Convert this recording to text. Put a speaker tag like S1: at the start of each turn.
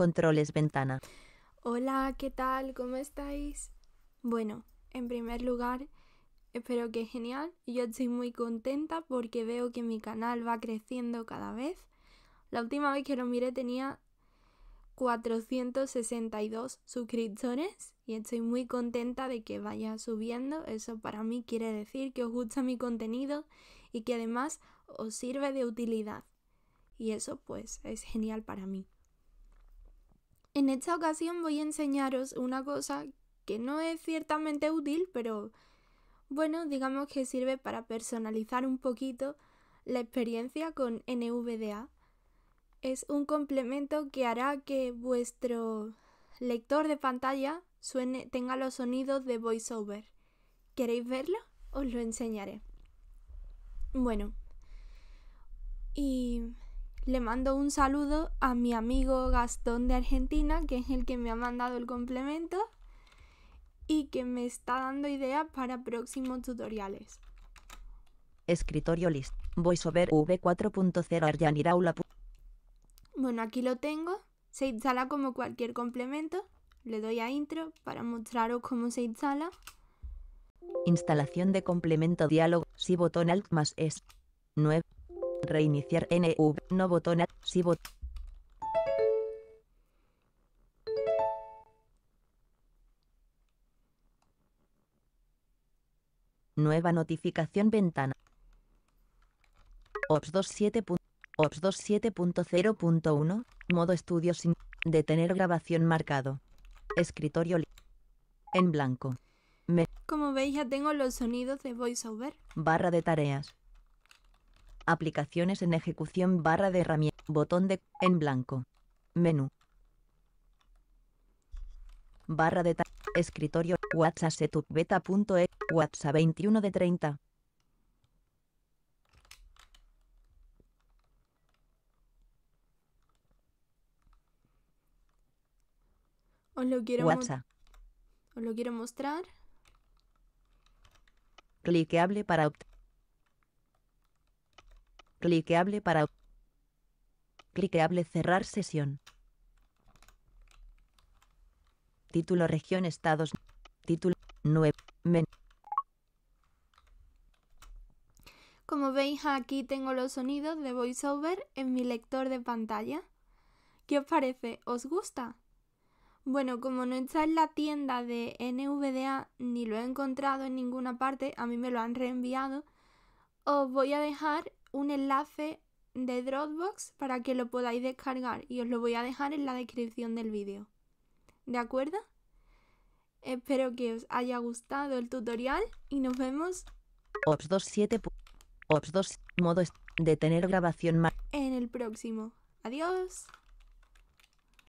S1: Controles Ventana.
S2: Hola, ¿qué tal? ¿Cómo estáis? Bueno, en primer lugar, espero que genial. Yo estoy muy contenta porque veo que mi canal va creciendo cada vez. La última vez que lo miré tenía 462 suscriptores y estoy muy contenta de que vaya subiendo. Eso para mí quiere decir que os gusta mi contenido y que además os sirve de utilidad. Y eso pues es genial para mí. En esta ocasión voy a enseñaros una cosa que no es ciertamente útil, pero bueno, digamos que sirve para personalizar un poquito la experiencia con NVDA. Es un complemento que hará que vuestro lector de pantalla suene, tenga los sonidos de VoiceOver. ¿Queréis verlo? Os lo enseñaré. Bueno. Y le mando un saludo a mi amigo Gastón de Argentina, que es el que me ha mandado el complemento y que me está dando ideas para próximos tutoriales.
S1: Escritorio list. VoiceOver V4.0 Arjaniraula.
S2: Bueno, aquí lo tengo. Se instala como cualquier complemento. Le doy a intro para mostraros cómo se
S1: instala. Instalación de complemento diálogo. Si botón alt más es 9. Reiniciar NV. No botón. Si bot Nueva notificación ventana. Ops 27. Ops 27.0.1. Modo estudio sin detener grabación marcado. Escritorio en blanco.
S2: Como veis ya tengo los sonidos de VoiceOver.
S1: Barra de tareas. Aplicaciones en ejecución barra de herramientas, Botón de en blanco. Menú. Barra de escritorio. WhatsApp setup e-, WhatsApp 21 de 30.
S2: Os lo quiero WhatsApp. Os lo quiero mostrar.
S1: Cliqueable para obtener. Cliqueable para... Cliqueable cerrar sesión. Título región estados. Título 9.
S2: Como veis aquí tengo los sonidos de VoiceOver en mi lector de pantalla. ¿Qué os parece? ¿Os gusta? Bueno, como no está en la tienda de NVDA ni lo he encontrado en ninguna parte, a mí me lo han reenviado, os voy a dejar un enlace de Dropbox para que lo podáis descargar y os lo voy a dejar en la descripción del vídeo. ¿De acuerdo? Espero que os haya gustado el tutorial y nos vemos.
S1: Ops 27. Ops 2 grabación
S2: en el próximo. Adiós.